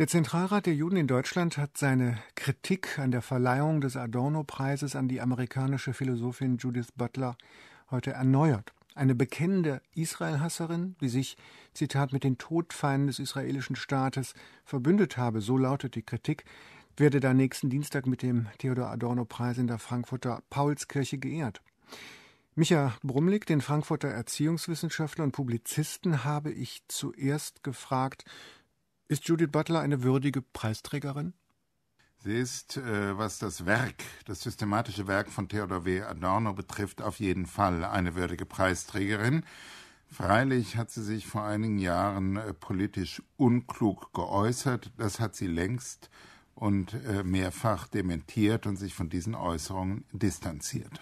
Der Zentralrat der Juden in Deutschland hat seine Kritik an der Verleihung des Adorno-Preises an die amerikanische Philosophin Judith Butler heute erneuert. Eine bekennende Israelhasserin, die sich, Zitat, mit den Todfeinden des israelischen Staates verbündet habe, so lautet die Kritik, werde da nächsten Dienstag mit dem Theodor Adorno-Preis in der Frankfurter Paulskirche geehrt. Micha Brumlik, den Frankfurter Erziehungswissenschaftler und Publizisten, habe ich zuerst gefragt, ist Judith Butler eine würdige Preisträgerin? Sie ist, äh, was das Werk, das systematische Werk von Theodor W. Adorno betrifft, auf jeden Fall eine würdige Preisträgerin. Freilich hat sie sich vor einigen Jahren äh, politisch unklug geäußert. Das hat sie längst und äh, mehrfach dementiert und sich von diesen Äußerungen distanziert.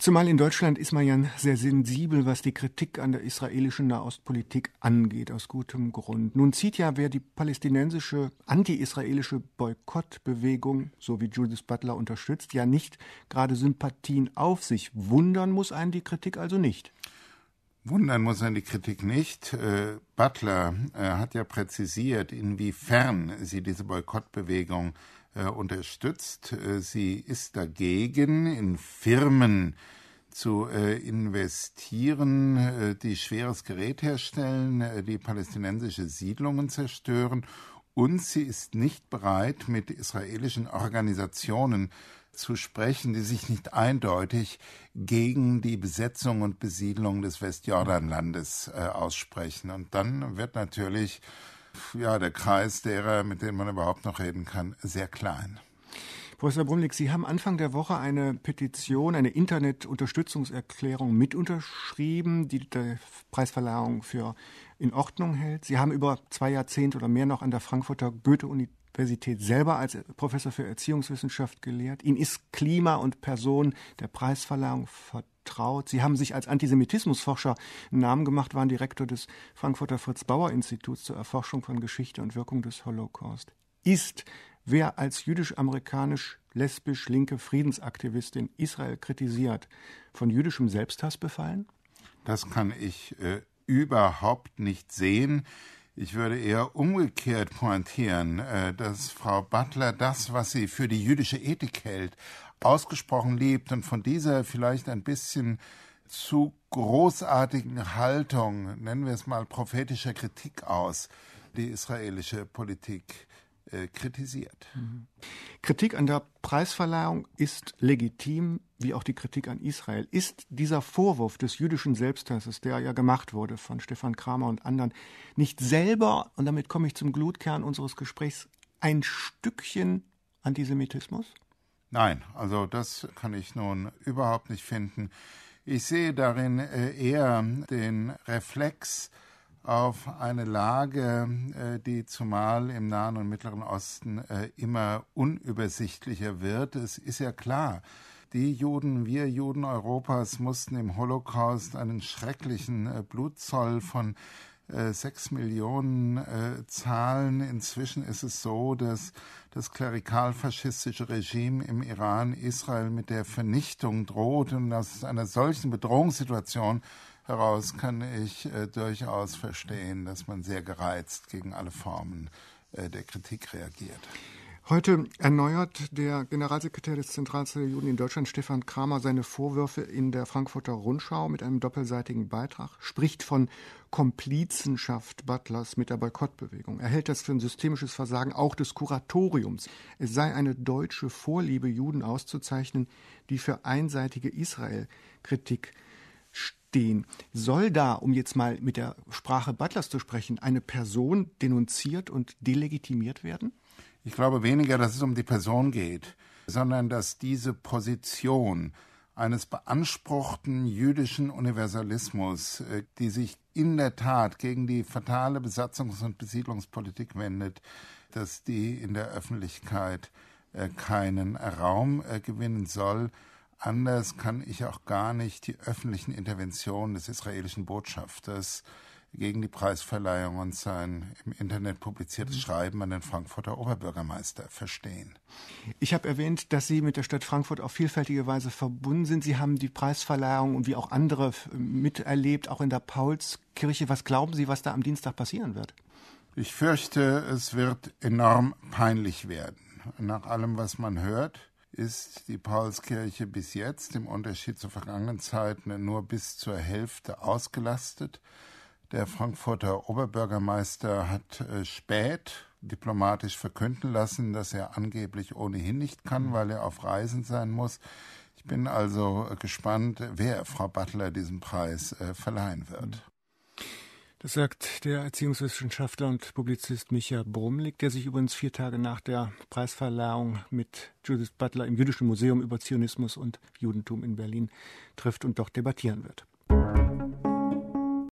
Zumal in Deutschland ist man ja sehr sensibel, was die Kritik an der israelischen Nahostpolitik angeht, aus gutem Grund. Nun zieht ja, wer die palästinensische anti-israelische Boykottbewegung, so wie Judith Butler unterstützt, ja nicht gerade Sympathien auf sich. Wundern muss einen die Kritik also nicht. Wundern muss man die Kritik nicht. Äh, Butler äh, hat ja präzisiert, inwiefern sie diese Boykottbewegung äh, unterstützt. Sie ist dagegen in Firmen zu äh, investieren, äh, die schweres Gerät herstellen, äh, die palästinensische Siedlungen zerstören. Und sie ist nicht bereit, mit israelischen Organisationen zu sprechen, die sich nicht eindeutig gegen die Besetzung und Besiedlung des Westjordanlandes äh, aussprechen. Und dann wird natürlich ja, der Kreis derer, mit denen man überhaupt noch reden kann, sehr klein. Professor Brumlik, Sie haben Anfang der Woche eine Petition, eine Internet-Unterstützungserklärung mit unterschrieben, die die Preisverleihung für in Ordnung hält. Sie haben über zwei Jahrzehnte oder mehr noch an der Frankfurter Goethe-Universität selber als Professor für Erziehungswissenschaft gelehrt. Ihnen ist Klima und Person der Preisverleihung vertraut. Sie haben sich als Antisemitismusforscher einen Namen gemacht, waren Direktor des Frankfurter Fritz-Bauer-Instituts zur Erforschung von Geschichte und Wirkung des Holocaust. Ist Wer als jüdisch-amerikanisch-lesbisch-linke Friedensaktivistin Israel kritisiert, von jüdischem Selbsthass befallen? Das kann ich äh, überhaupt nicht sehen. Ich würde eher umgekehrt pointieren, äh, dass Frau Butler das, was sie für die jüdische Ethik hält, ausgesprochen liebt und von dieser vielleicht ein bisschen zu großartigen Haltung, nennen wir es mal prophetischer Kritik aus, die israelische Politik äh, kritisiert. Mhm. Kritik an der Preisverleihung ist legitim, wie auch die Kritik an Israel. Ist dieser Vorwurf des jüdischen Selbsthasses, der ja gemacht wurde von Stefan Kramer und anderen, nicht selber, und damit komme ich zum Glutkern unseres Gesprächs, ein Stückchen Antisemitismus? Nein, also das kann ich nun überhaupt nicht finden. Ich sehe darin äh, eher den Reflex, auf eine Lage, äh, die zumal im Nahen und Mittleren Osten äh, immer unübersichtlicher wird. Es ist ja klar, die Juden, wir Juden Europas mussten im Holocaust einen schrecklichen äh, Blutzoll von sechs Millionen äh, Zahlen. Inzwischen ist es so, dass das klerikalfaschistische Regime im Iran Israel mit der Vernichtung droht und aus einer solchen Bedrohungssituation Daraus kann ich äh, durchaus verstehen, dass man sehr gereizt gegen alle Formen äh, der Kritik reagiert. Heute erneuert der Generalsekretär des Zentrals der Juden in Deutschland, Stefan Kramer, seine Vorwürfe in der Frankfurter Rundschau mit einem doppelseitigen Beitrag, spricht von Komplizenschaft Butlers mit der Boykottbewegung. Er hält das für ein systemisches Versagen auch des Kuratoriums. Es sei eine deutsche Vorliebe, Juden auszuzeichnen, die für einseitige Israel-Kritik den. Soll da, um jetzt mal mit der Sprache Butlers zu sprechen, eine Person denunziert und delegitimiert werden? Ich glaube weniger, dass es um die Person geht, sondern dass diese Position eines beanspruchten jüdischen Universalismus, äh, die sich in der Tat gegen die fatale Besatzungs- und Besiedlungspolitik wendet, dass die in der Öffentlichkeit äh, keinen Raum äh, gewinnen soll anders kann ich auch gar nicht die öffentlichen Interventionen des israelischen Botschafters gegen die Preisverleihung und sein im Internet publiziertes mhm. Schreiben an den Frankfurter Oberbürgermeister verstehen. Ich habe erwähnt, dass Sie mit der Stadt Frankfurt auf vielfältige Weise verbunden sind. Sie haben die Preisverleihung und wie auch andere miterlebt, auch in der Paulskirche. Was glauben Sie, was da am Dienstag passieren wird? Ich fürchte, es wird enorm peinlich werden. Nach allem, was man hört, ist die Paulskirche bis jetzt im Unterschied zu vergangenen Zeiten nur bis zur Hälfte ausgelastet. Der Frankfurter Oberbürgermeister hat äh, spät diplomatisch verkünden lassen, dass er angeblich ohnehin nicht kann, mhm. weil er auf Reisen sein muss. Ich bin also äh, gespannt, wer Frau Butler diesen Preis äh, verleihen wird. Das sagt der Erziehungswissenschaftler und Publizist Micha Brumlik, der sich übrigens vier Tage nach der Preisverleihung mit Judith Butler im Jüdischen Museum über Zionismus und Judentum in Berlin trifft und dort debattieren wird.